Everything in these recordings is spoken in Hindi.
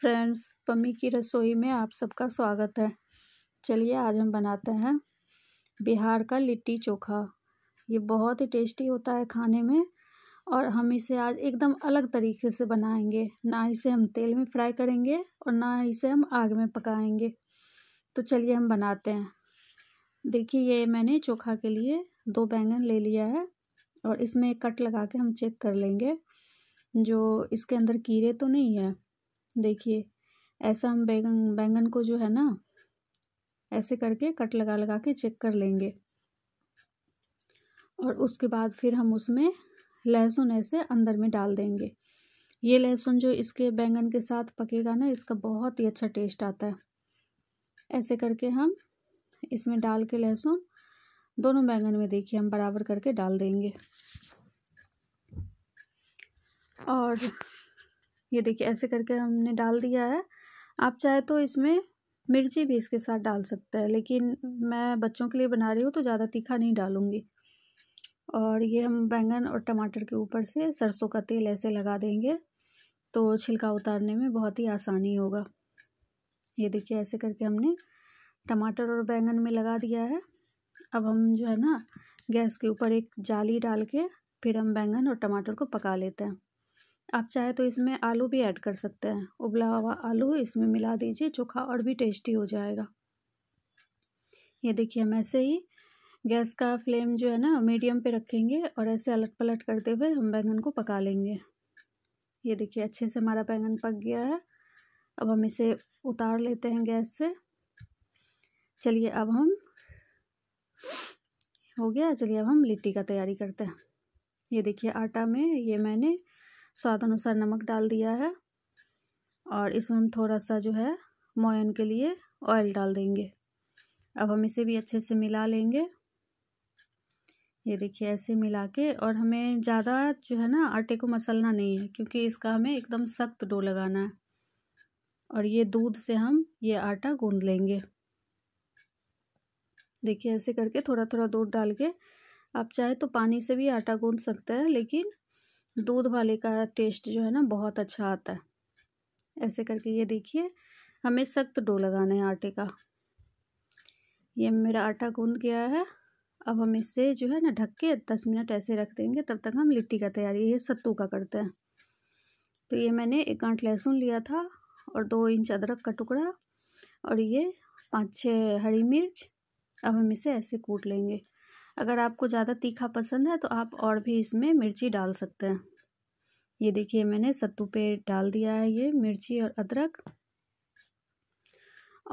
फ्रेंड्स पम्मी की रसोई में आप सबका स्वागत है चलिए आज हम बनाते हैं बिहार का लिट्टी चोखा ये बहुत ही टेस्टी होता है खाने में और हम इसे आज एकदम अलग तरीके से बनाएंगे ना इसे हम तेल में फ्राई करेंगे और ना इसे हम आग में पकाएंगे तो चलिए हम बनाते हैं देखिए ये मैंने चोखा के लिए दो बैंगन ले लिया है और इसमें कट लगा के हम चेक कर लेंगे जो इसके अंदर कीड़े तो नहीं है देखिए ऐसा हम बैंगन बैंगन को जो है ना ऐसे करके कट लगा लगा के चेक कर लेंगे और उसके बाद फिर हम उसमें लहसुन ऐसे अंदर में डाल देंगे ये लहसुन जो इसके बैंगन के साथ पकेगा ना इसका बहुत ही अच्छा टेस्ट आता है ऐसे करके हम इसमें डाल के लहसुन दोनों बैंगन में देखिए हम बराबर करके डाल देंगे और ये देखिए ऐसे करके हमने डाल दिया है आप चाहे तो इसमें मिर्ची भी इसके साथ डाल सकते हैं लेकिन मैं बच्चों के लिए बना रही हूँ तो ज़्यादा तीखा नहीं डालूँगी और ये हम बैंगन और टमाटर के ऊपर से सरसों का तेल ऐसे लगा देंगे तो छिलका उतारने में बहुत ही आसानी होगा ये देखिए ऐसे करके हमने टमाटर और बैंगन में लगा दिया है अब हम जो है ना गैस के ऊपर एक जाली डाल के फिर हम बैंगन और टमाटर को पका लेते हैं आप चाहे तो इसमें आलू भी ऐड कर सकते हैं उबला हुआ आलू इसमें मिला दीजिए चोखा और भी टेस्टी हो जाएगा ये देखिए हम ऐसे ही गैस का फ्लेम जो है ना मीडियम पे रखेंगे और ऐसे अलट पलट करते हुए हम बैंगन को पका लेंगे ये देखिए अच्छे से हमारा बैंगन पक गया है अब हम इसे उतार लेते हैं गैस से चलिए अब हम हो गया चलिए अब हम लिट्टी का तैयारी करते हैं ये देखिए आटा में ये मैंने स्वाद अनुसार नमक डाल दिया है और इसमें हम थोड़ा सा जो है मोयन के लिए ऑयल डाल देंगे अब हम इसे भी अच्छे से मिला लेंगे ये देखिए ऐसे मिला के और हमें ज़्यादा जो है ना आटे को मसलना नहीं है क्योंकि इसका हमें एकदम सख्त डो लगाना है और ये दूध से हम ये आटा गूंद लेंगे देखिए ऐसे करके थोड़ा थोड़ा दूध डाल के आप चाहे तो पानी से भी आटा गूंद सकते हैं लेकिन दूध वाले का टेस्ट जो है ना बहुत अच्छा आता है ऐसे करके ये देखिए हमें सख्त डो लगाना है आटे का ये मेरा आटा गूंद गया है अब हम इसे जो है ना ढक के दस मिनट ऐसे रख देंगे तब तक हम लिट्टी का तैयारी ये सत्तू का करते हैं तो ये मैंने एक आंट लहसुन लिया था और दो इंच अदरक का टुकड़ा और ये पाँच छः हरी मिर्च अब हम इसे ऐसे कूट लेंगे अगर आपको ज़्यादा तीखा पसंद है तो आप और भी इसमें मिर्ची डाल सकते हैं ये देखिए मैंने सत्तू पे डाल दिया है ये मिर्ची और अदरक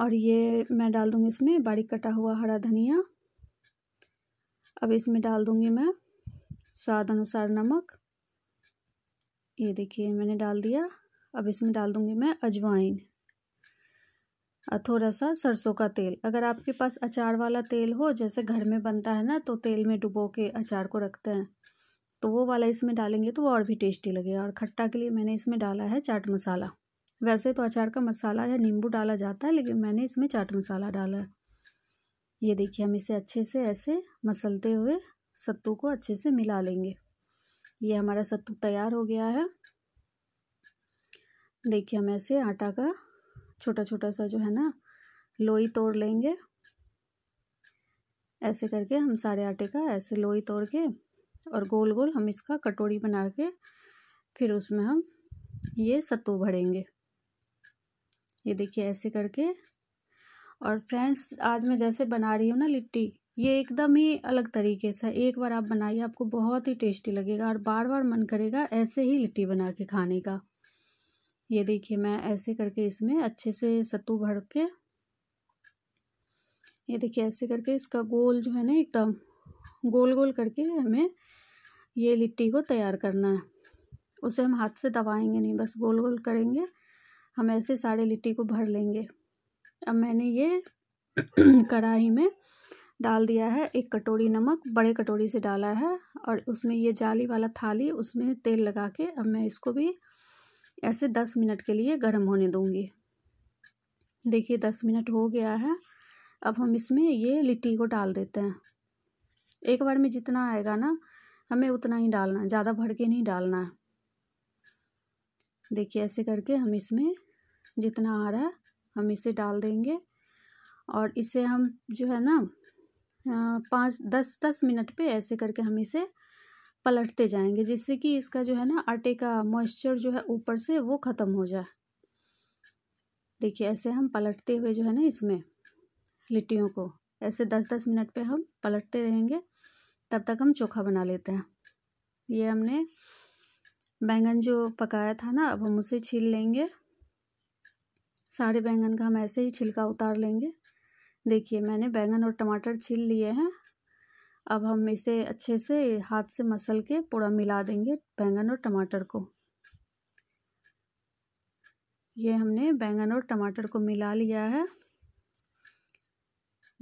और ये मैं डाल दूँगी इसमें बारीक कटा हुआ हरा धनिया अब इसमें डाल दूँगी मैं स्वाद अनुसार नमक ये देखिए मैंने डाल दिया अब इसमें डाल दूँगी मैं अजवाइन थोड़ा सा सरसों का तेल अगर आपके पास अचार वाला तेल हो जैसे घर में बनता है ना तो तेल में डुबो के अचार को रखते हैं तो वो वाला इसमें डालेंगे तो वो और भी टेस्टी लगेगा और खट्टा के लिए मैंने इसमें डाला है चाट मसाला वैसे तो अचार का मसाला या नींबू डाला जाता है लेकिन मैंने इसमें चाट मसाला डाला है ये देखिए हम इसे अच्छे से ऐसे मसलते हुए सत्तू को अच्छे से मिला लेंगे ये हमारा सत्तू तैयार हो गया है देखिए हम ऐसे आटा का छोटा छोटा सा जो है ना लोई तोड़ लेंगे ऐसे करके हम सारे आटे का ऐसे लोई तोड़ के और गोल गोल हम इसका कटोरी बना के फिर उसमें हम ये सत्तू भरेंगे ये देखिए ऐसे करके और फ्रेंड्स आज मैं जैसे बना रही हूँ ना लिट्टी ये एकदम ही अलग तरीके से एक बार आप बनाइए आपको बहुत ही टेस्टी लगेगा और बार बार मन करेगा ऐसे ही लिट्टी बना के खाने का ये देखिए मैं ऐसे करके इसमें अच्छे से सत्तू भर के ये देखिए ऐसे करके इसका गोल जो है ना एकदम गोल गोल करके हमें ये लिट्टी को तैयार करना है उसे हम हाथ से दबाएंगे नहीं बस गोल गोल करेंगे हम ऐसे सारे लिट्टी को भर लेंगे अब मैंने ये कढ़ाई में डाल दिया है एक कटोरी नमक बड़े कटोरी से डाला है और उसमें ये जाली वाला थाली उसमें तेल लगा के अब मैं इसको भी ऐसे दस मिनट के लिए गर्म होने दूँगी देखिए दस मिनट हो गया है अब हम इसमें ये लिट्टी को डाल देते हैं एक बार में जितना आएगा ना हमें उतना ही डालना है ज़्यादा भर के नहीं डालना है देखिए ऐसे करके हम इसमें जितना आ रहा है हम इसे डाल देंगे और इसे हम जो है ना पाँच दस दस मिनट पे ऐसे करके हम इसे पलटते जाएंगे जिससे कि इसका जो है ना आटे का मॉइस्चर जो है ऊपर से वो ख़त्म हो जाए देखिए ऐसे हम पलटते हुए जो है ना इसमें लिट्टियों को ऐसे दस दस मिनट पे हम पलटते रहेंगे तब तक हम चोखा बना लेते हैं ये हमने बैंगन जो पकाया था ना अब हम उसे छील लेंगे सारे बैंगन का हम ऐसे ही छिलका उतार लेंगे देखिए मैंने बैंगन और टमाटर छील लिए हैं अब हम इसे अच्छे से हाथ से मसल के पूरा मिला देंगे बैंगन और टमाटर को ये हमने बैंगन और टमाटर को मिला लिया है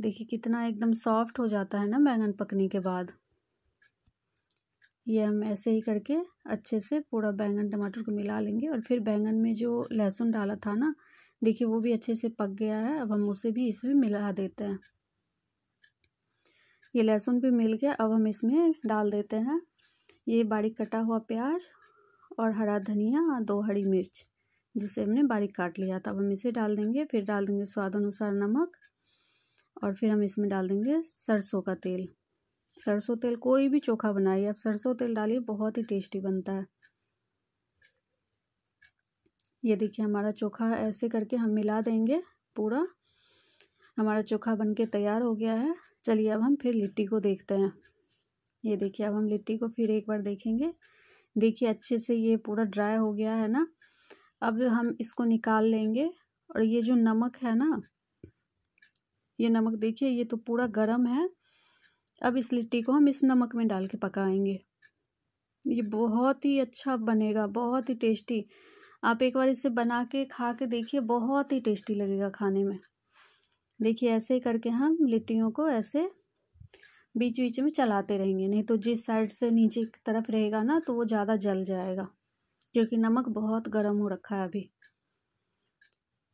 देखिए कितना एकदम सॉफ्ट हो जाता है ना बैंगन पकने के बाद ये हम ऐसे ही करके अच्छे से पूरा बैंगन टमाटर को मिला लेंगे और फिर बैंगन में जो लहसुन डाला था ना देखिए वो भी अच्छे से पक गया है अब हम उसे भी इसमें मिला देते हैं ये लहसुन भी मिल गया अब हम इसमें डाल देते हैं ये बारीक कटा हुआ प्याज और हरा धनिया और दो हरी मिर्च जिसे हमने बारीक काट लिया था अब हम इसे डाल देंगे फिर डाल देंगे स्वाद अनुसार नमक और फिर हम इसमें डाल देंगे सरसों का तेल सरसों तेल कोई भी चोखा बनाइए आप सरसों तेल डालिए बहुत ही टेस्टी बनता है ये देखिए हमारा चोखा ऐसे करके हम मिला देंगे पूरा हमारा चोखा बनके तैयार हो गया है चलिए अब हम फिर लिट्टी को देखते हैं ये देखिए अब हम लिट्टी को फिर एक बार देखेंगे देखिए अच्छे से ये पूरा ड्राई हो गया है ना अब हम इसको निकाल लेंगे और ये जो नमक है ना ये नमक देखिए ये तो पूरा गर्म है अब इस लिट्टी को हम इस नमक में डाल के पकाएंगे ये बहुत ही अच्छा बनेगा बहुत ही टेस्टी आप एक बार इसे बना के खा के देखिए बहुत ही टेस्टी लगेगा खाने में देखिए ऐसे ही करके हम लिट्टियों को ऐसे बीच बीच में चलाते रहेंगे नहीं तो जिस साइड से नीचे की तरफ रहेगा ना तो वो ज़्यादा जल जाएगा क्योंकि नमक बहुत गर्म हो रखा है अभी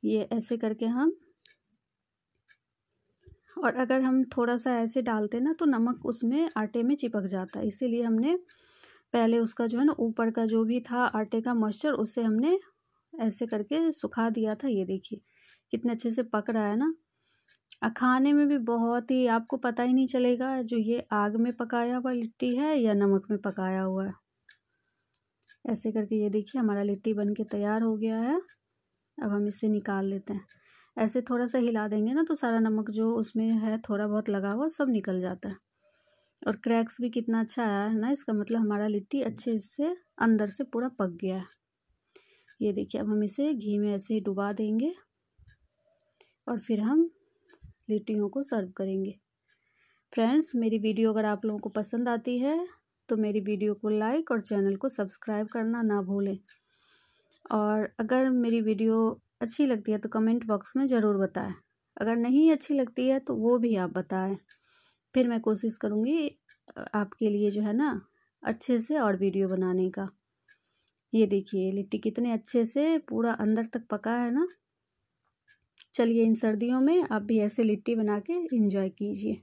ये ऐसे करके हम और अगर हम थोड़ा सा ऐसे डालते ना तो नमक उसमें आटे में चिपक जाता है इसीलिए हमने पहले उसका जो है ना ऊपर का जो भी था आटे का मॉइस्चर उसे हमने ऐसे करके सुखा दिया था ये देखिए कितने अच्छे से पक रहा है ना खाने में भी बहुत ही आपको पता ही नहीं चलेगा जो ये आग में पकाया हुआ लिट्टी है या नमक में पकाया हुआ है ऐसे करके ये देखिए हमारा लिट्टी बन के तैयार हो गया है अब हम इसे निकाल लेते हैं ऐसे थोड़ा सा हिला देंगे ना तो सारा नमक जो उसमें है थोड़ा बहुत लगा हुआ सब निकल जाता है और क्रैक्स भी कितना अच्छा आया है ना इसका मतलब हमारा लिट्टी अच्छे से अंदर से पूरा पक गया है ये देखिए अब हम इसे घी में ऐसे ही डुबा देंगे और फिर हम लिट्टियों को सर्व करेंगे फ्रेंड्स मेरी वीडियो अगर आप लोगों को पसंद आती है तो मेरी वीडियो को लाइक और चैनल को सब्सक्राइब करना ना भूलें और अगर मेरी वीडियो अच्छी लगती है तो कमेंट बॉक्स में ज़रूर बताएं अगर नहीं अच्छी लगती है तो वो भी आप बताएं फिर मैं कोशिश करूँगी आपके लिए जो है ना अच्छे से और वीडियो बनाने का ये देखिए लिट्टी कितने अच्छे से पूरा अंदर तक पका है ना चलिए इन सर्दियों में आप भी ऐसे लिट्टी बना के इंजॉय कीजिए